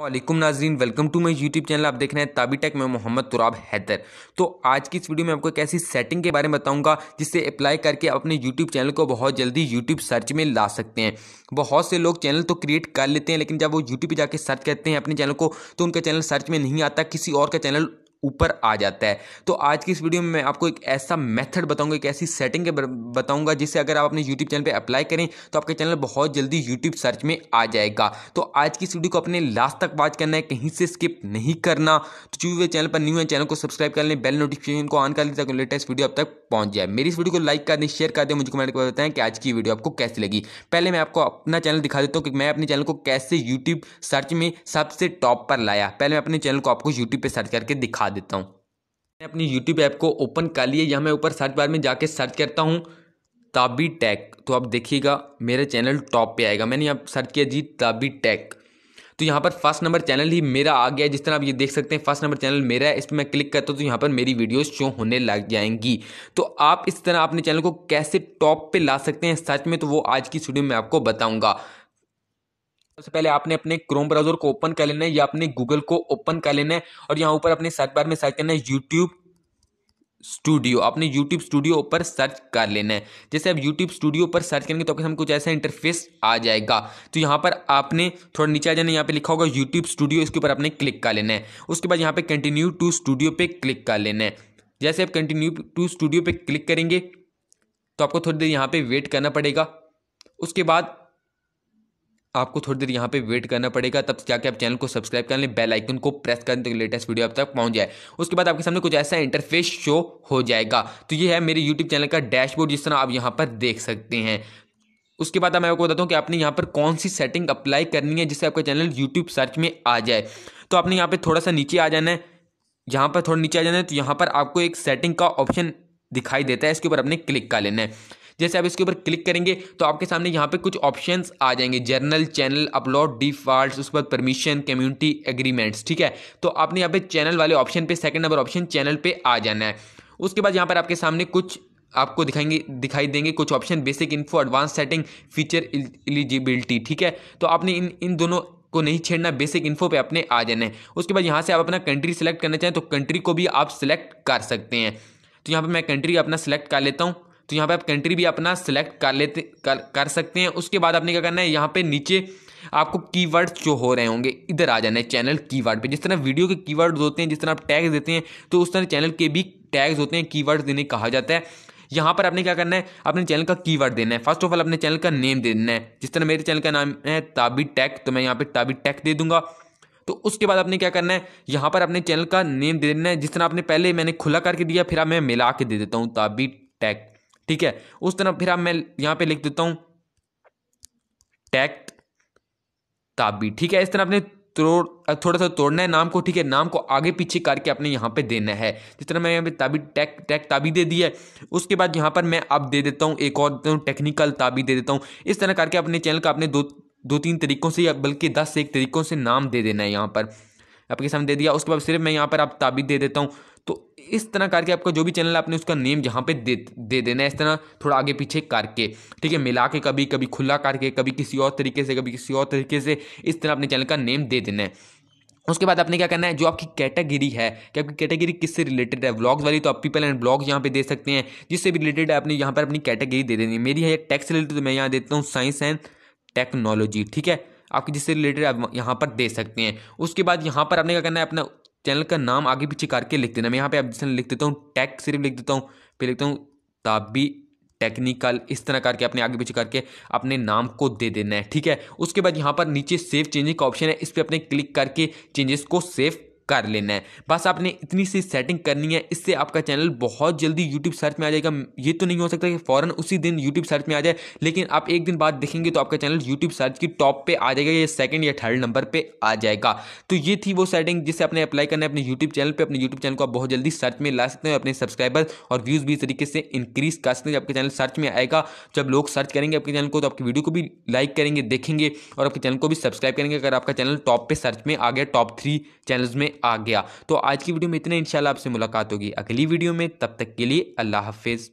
वालेकुम नाजरीन welcome to my YouTube channel आप देख रहे हैं ताबी टेक मैं मोहम्मद तुराब हैदर तो आज की इस वीडियो में आपको एक ऐसी सेटिंग के बारे में बताऊंगा जिससे अप्लाई करके अपने यूट्यूब चैनल को बहुत जल्दी यूट्यूब सर्च में ला सकते हैं बहुत से लोग चैनल तो क्रिएट कर लेते हैं लेकिन जब वो यूट्यूब पर जाकर सर्च करते हैं अपने चैनल को तो उनका चैनल सर्च में नहीं आता किसी और का चैनल ऊपर आ जाता है तो आज की इस वीडियो में मैं आपको एक ऐसा मेथड बताऊंगा एक ऐसी सेटिंग के बताऊंगा जिससे अगर आप अपने यूट्यूब चैनल पे अप्लाई करें तो आपके चैनल बहुत जल्दी यूट्यूब सर्च में आ जाएगा तो आज की इस वीडियो को अपने लास्ट तक वॉच करना है कहीं से स्किप नहीं करना तो चूंकि चैनल पर न्यू है चैनल को सब्सक्राइब कर लें बेल नोटिफिकेशन को ऑन कर लें ताकि लेटेस्ट वीडियो अब तक पहुंच जाए मेरी इस वीडियो को लाइक कर दें शेयर कर दें मुझे कमेंट कर बताएं कि आज की वीडियो आपको कैसी लगी पहले मैं आपको अपना चैनल दिखा देता हूँ कि मैं अपने चैनल को कैसे यूट्यूब सर्च में सबसे टॉप पर लाया पहले मैं अपने चैनल को आपको यूट्यूब पर सर्च करके दिखा देता हूँ मैं अपनी यूट्यूब ऐप को ओपन कर लिए या मैं ऊपर सर्च बार में जाके सर्च करता हूँ ताबी टैक तो आप देखिएगा मेरा चैनल टॉप पे आएगा मैंने यहाँ सर्च किया जी ताबी टैक तो यहाँ पर फर्स्ट नंबर चैनल ही मेरा आ गया जिस तरह आप ये देख सकते हैं फर्स्ट नंबर चैनल मेरा है इस पर मैं क्लिक करता हूँ तो यहाँ पर मेरी वीडियोस शो होने लग जाएंगी तो आप इस तरह अपने चैनल को कैसे टॉप पे ला सकते हैं सर्च में तो वो आज की स्टूडियो में आपको बताऊंगा सबसे पहले आपने अपने क्रोम ब्राउजर को ओपन कर लेना है या अपने गूगल को ओपन कर लेना है और यहाँ ऊपर अपने सर्च बार में सर्च करना है यूट्यूब स्टूडियो आपने यूट्यूब स्टूडियो पर सर्च कर लेना है जैसे आप यूट्यूब स्टूडियो पर सर्च करेंगे तो हम कुछ ऐसा इंटरफेस आ जाएगा तो यहाँ पर आपने थोड़ा नीचे आ जाना यहाँ पे लिखा होगा यूट्यूब स्टूडियो इसके ऊपर आपने क्लिक कर लेना है उसके बाद यहाँ पे कंटिन्यू टू स्टूडियो पे क्लिक कर लेना है जैसे आप कंटिन्यू टू स्टूडियो पे क्लिक करेंगे तो आपको थोड़ी देर यहाँ पे वेट करना पड़ेगा उसके बाद आपको थोड़ी देर यहाँ पे वेट करना पड़ेगा तब जाके आप चैनल को सब्सक्राइब कर लें बेल आइकन को प्रेस कर तो लेटेस्ट वीडियो आप तक पहुँच जाए उसके बाद आपके सामने कुछ ऐसा इंटरफेस शो हो जाएगा तो ये है मेरे यूट्यूब चैनल का डैशबोर्ड जिस तरह आप यहाँ पर देख सकते हैं उसके बाद मैं आपको बताता हूँ कि आपने यहाँ पर कौन सी सेटिंग अप्लाई करनी है जिससे आपका चैनल यूट्यूब सर्च में आ जाए तो आपने यहाँ पर थोड़ा सा नीचे आ जाना है यहाँ पर थोड़ा नीचे आ जाना है तो यहाँ पर आपको एक सेटिंग का ऑप्शन दिखाई देता है इसके ऊपर आपने क्लिक कर लेना है जैसे आप इसके ऊपर क्लिक करेंगे तो आपके सामने यहाँ पे कुछ ऑप्शन आ जाएंगे जर्नल चैनल अपलोड डिफॉल्ट उसके बाद परमिशन कम्युनिटी एग्रीमेंट्स ठीक है तो आपने यहाँ पे चैनल वाले ऑप्शन पे सेकंड नंबर ऑप्शन चैनल पे आ जाना है उसके बाद यहाँ पर आपके सामने कुछ आपको दिखाएंगे दिखाई देंगे कुछ option basic info advance setting feature eligibility ठीक है तो आपने इन इन दोनों को नहीं छेड़ना बेसिक इन्फो पे अपने आ जाना है उसके बाद यहाँ से आप अपना कंट्री सेलेक्ट करना चाहें तो कंट्री को भी आप सिलेक्ट कर सकते हैं तो यहाँ पर मैं कंट्री अपना सेलेक्ट कर लेता हूँ तो यहाँ पे आप कंट्री भी अपना सिलेक्ट कर लेते कर, कर सकते हैं उसके बाद आपने क्या करना है यहाँ पे नीचे आपको कीवर्ड्स जो हो रहे होंगे इधर आ जाना है चैनल कीवर्ड पे जिस तरह वीडियो के कीवर्ड्स होते हैं जिस तरह आप टैग्स देते हैं तो उस तरह चैनल के भी टैग्स होते हैं कीवर्ड्स देने कहा जाता है यहाँ पर आपने क्या करना है अपने चैनल का कीवर्ड देना है फर्स्ट ऑफ ऑल अपने चैनल का नेम देना है जिस तरह मेरे चैनल का नाम है ताबी टैक तो मैं यहाँ पर ताबी टैक दे दूंगा तो उसके बाद आपने क्या करना है यहाँ पर अपने चैनल का नेम दे देना है जिस तरह आपने पहले मैंने खुला करके दिया फिर आप मैं मिला के दे देता हूँ ताबी टैक ठीक है उस तरह फिर अब मैं यहाँ पे लिख देता हूँ टैक्ट ताबी ठीक है इस तरह अपने तोड़ थोड़ा सा तोड़ना है नाम को ठीक है नाम को आगे पीछे करके अपने यहाँ पे देना है जिस तरह मैं यहाँ पे ताबी टैक टैक ताबी दे दी है उसके बाद यहाँ पर मैं अब दे देता हूँ एक और देता तो टेक्निकल ताबी दे देता हूँ इस तरह करके अपने चैनल का अपने दो दो तीन तरीकों से या बल्कि दस एक तरीकों से नाम दे देना है यहाँ पर आपके सामने दे दिया उसके बाद सिर्फ मैं यहाँ पर आप ताबी दे देता हूँ इस तरह करके आपका जो भी चैनल है आपने उसका नेम यहाँ पे दे दे देना है इस तरह थोड़ा आगे पीछे करके ठीक है मिला के कभी कभी खुला करके कभी किसी और तरीके से कभी किसी और तरीके से इस तरह अपने चैनल का नेम दे देना है उसके बाद आपने क्या करना है जो आपकी कैटेगरी है कि आपकी कैटेगरी किससे रिलेटेड है ब्लॉग्स वाली तो आप पीपल एंड ब्लॉग्स यहाँ पे दे सकते हैं जिससे भी रिलेटेड है आपने यहाँ पर अपनी कैटेगरी दे देनी है मेरी है टैक्स रिलेटेड तो मैं यहाँ देता हूँ साइंस एंड टेक्नोलॉजी ठीक है आपकी जिससे रिलेटेड आप यहाँ पर दे सकते हैं उसके बाद यहाँ पर आपने क्या करना है अपना चैनल का नाम आगे पीछे करके लिख देना मैं यहाँ पे आप जैसे लिख देता हूँ टैक सिर्फ लिख देता हूँ फिर लिखता हूँ ताबी टेक्निकल इस तरह करके अपने आगे पीछे करके अपने नाम को दे देना है ठीक है उसके बाद यहाँ पर नीचे सेव चेंजिंग का ऑप्शन है इस पर अपने क्लिक करके चेंजेस को सेव कर लेना है बस आपने इतनी सी सेटिंग करनी है इससे आपका चैनल बहुत जल्दी यूट्यूब सर्च में आ जाएगा ये तो नहीं हो सकता कि फ़ौरन उसी दिन यूट्यूब सर्च में आ जाए लेकिन आप एक दिन बाद देखेंगे तो आपका चैनल यूट्यूब सर्च की टॉप पर आ जाएगा या सेकेंड या थर्ड नंबर पर आ जाएगा तो ये थी वो सेटिंग जिसे आपने अप्लाई करना है अपने यूट्यूब चैनल पर अपने यूट्यूब चैनल को आप बहुत जल्दी सर्च में ला सकते हैं अपने सब्सक्राइबर और व्यूज़ भी इस तरीके से इंक्रीज कर सकते हैं आपके चैनल सर्च में आएगा जब लोग सर्च करेंगे आपके चैनल को तो आपकी वीडियो को भी लाइक करेंगे देखेंगे और आपके चैनल को भी सब्सक्राइब करेंगे अगर आपका चैनल टॉप पर सर्च में आ गया टॉप थ्री चैनल्स में आ गया तो आज की वीडियो में इतने इंशाल्लाह आपसे मुलाकात होगी अगली वीडियो में तब तक के लिए अल्लाह हाफिज़